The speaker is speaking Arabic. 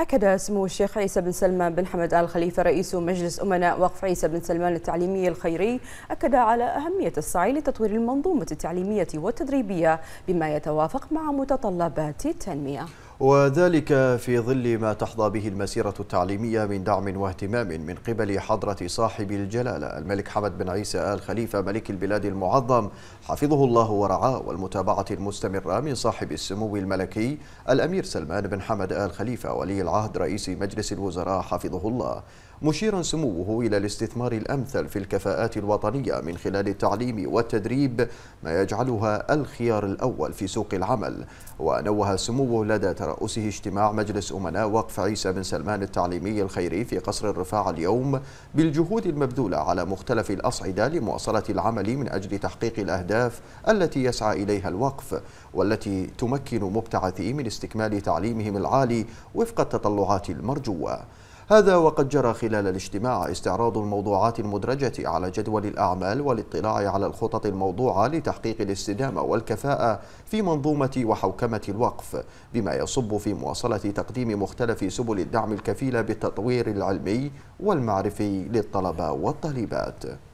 أكد سمو الشيخ عيسى بن سلمان بن حمد آل خليفة رئيس مجلس أمناء وقف عيسى بن سلمان التعليمي الخيري أكد على أهمية السعي لتطوير المنظومة التعليمية والتدريبية بما يتوافق مع متطلبات التنمية وذلك في ظل ما تحظى به المسيرة التعليمية من دعم واهتمام من قبل حضرة صاحب الجلالة الملك حمد بن عيسى آل خليفة ملك البلاد المعظم حفظه الله ورعاه والمتابعة المستمرة من صاحب السمو الملكي الأمير سلمان بن حمد آل خليفة ولي العهد رئيس مجلس الوزراء حفظه الله مشيرا سموه إلى الاستثمار الأمثل في الكفاءات الوطنية من خلال التعليم والتدريب ما يجعلها الخيار الأول في سوق العمل ونوه سموه لدى رأسه اجتماع مجلس أمناء وقف عيسى بن سلمان التعليمي الخيري في قصر الرفاع اليوم بالجهود المبذولة على مختلف الأصعدة لمواصلة العمل من أجل تحقيق الأهداف التي يسعى إليها الوقف والتي تمكن مبتعثي من استكمال تعليمهم العالي وفق التطلعات المرجوة هذا وقد جرى خلال الاجتماع استعراض الموضوعات المدرجة على جدول الأعمال والاطلاع على الخطط الموضوعة لتحقيق الاستدامة والكفاءة في منظومة وحوكمة الوقف بما يصب في مواصلة تقديم مختلف سبل الدعم الكفيلة بالتطوير العلمي والمعرفي للطلبة والطالبات